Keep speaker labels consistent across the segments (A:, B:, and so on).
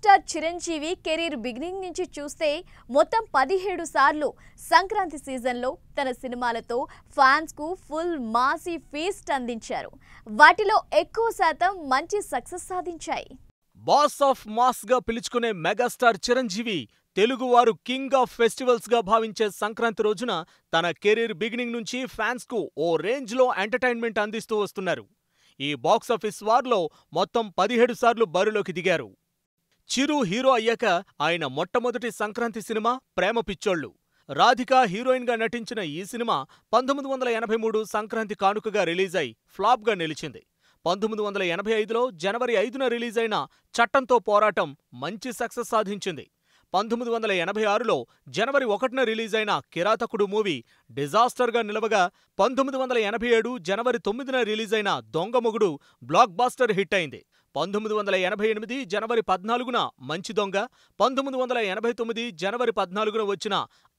A: star Chiranjeevi career beginning నుంచి చూస్తే మొత్తం పదిహేడు సార్లు సంక్రాంతి సీజన్లో తన సినిమాలతో ఫ్యాన్స్కు ఫుల్ మాసీ ఫీస్ట్ అందించారు వాటిలో ఎక్కువ శాతం మంచి సక్సెస్ సాధించాయి
B: బాస్ ఆఫ్ మాస్గా పిలుచుకునే మెగాస్టార్ చిరంజీవి తెలుగువారు కింగ్ ఆఫ్ ఫెస్టివల్స్గా భావించే సంక్రాంతి రోజున తన కెరీర్ బిగినింగ్ నుంచి ఫ్యాన్స్కు ఓ రేంజ్లో ఎంటర్టైన్మెంట్ అందిస్తూ వస్తున్నారు ఈ బాక్సాఫీస్ వార్లో మొత్తం పదిహేడు సార్లు బరిలోకి దిగారు చిరు హీరో అయ్యాక ఆయన మొట్టమొదటి సంక్రాంతి సినిమా ప్రేమ పిచ్చోళ్ళు రాధిక హీరోయిన్గా నటించిన ఈ సినిమా పంతొమ్మిది వందల ఎనభై మూడు సంక్రాంతి కానుకగా రిలీజ్ అయి ఫ్లాప్గా నిలిచింది పంతొమ్మిది వందల ఎనభై ఐదులో జనవరి ఐదున రిలీజ్ అయిన చట్టంతో పోరాటం మంచి సక్సెస్ సాధించింది పంతొమ్మిది వందల ఎనభై ఆరులో జనవరి ఒకటిన రిలీజ్ అయిన కిరాతకుడు మూవీ డిజాస్టర్గా నిలవగా పంతొమ్మిది వందల ఎనభై ఏడు జనవరి తొమ్మిదిన రిలీజ్ అయిన దొంగ బ్లాక్ బాస్టర్ హిట్ అయింది పంతొమ్మిది వందల ఎనభై ఎనిమిది జనవరి పద్నాలుగున మంచి దొంగ పంతొమ్మిది వందల ఎనభై తొమ్మిది జనవరి పద్నాలుగున వచ్చిన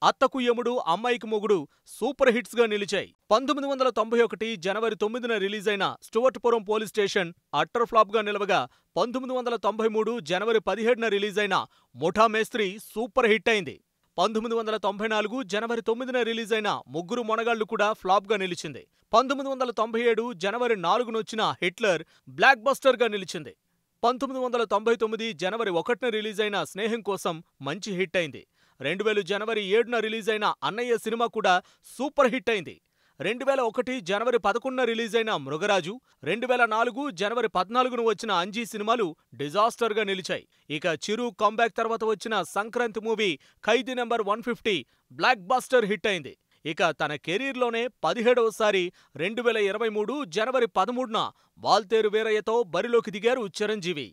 B: అత్తకు యముడు అమ్మాయికి మొగుడు సూపర్ హిట్స్గా నిలిచాయి పంతొమ్మిది వందల తొంభై ఒకటి జనవరి తొమ్మిదిన రిలీజ్ అయిన స్టువర్ట్పురం పోలీస్ స్టేషన్ అట్టర్ ఫ్లాప్గా నిలవగా పంతొమ్మిది వందల తొంభై మూడు జనవరి పదిహేడున రిలీజ్ అయిన ముఠా మేస్త్రి సూపర్ హిట్ అయింది పంతొమ్మిది వందల తొంభై నాలుగు జనవరి తొమ్మిదిన రిలీజ్ అయిన ముగ్గురు మొనగాళ్లు కూడా ఫ్లాప్గా నిలిచింది పంతొమ్మిది వందల తొంభై ఏడు జనవరి వచ్చిన హిట్లర్ బ్లాక్ బస్టర్గా నిలిచింది పంతొమ్మిది వందల తొంభై తొమ్మిది జనవరి ఒకటిన రిలీజ్ అయిన స్నేహం కోసం మంచి హిట్ అయింది రెండు వేలు జనవరి ఏడున రిలీజ్ అయిన అన్నయ్య సినిమా కూడా సూపర్ హిట్ అయింది రెండు వేల ఒకటి జనవరి పదకొండున రిలీజ్ అయిన మృగరాజు రెండు వేల నాలుగు జనవరి పద్నాలుగున వచ్చిన అంజీ సినిమాలు డిజాస్టర్గా నిలిచాయి ఇక చిరు కంబ్యాక్ తర్వాత వచ్చిన Sankranti movie Khaidi number one fifty blockbuster hit అయింది ఇక తన కెరీర్లోనే పదిహేడవసారి రెండు వేల ఇరవై మూడు జనవరి పదమూడున వాల్తేరు వీరయ్యతో బరిలోకి దిగారు చిరంజీవి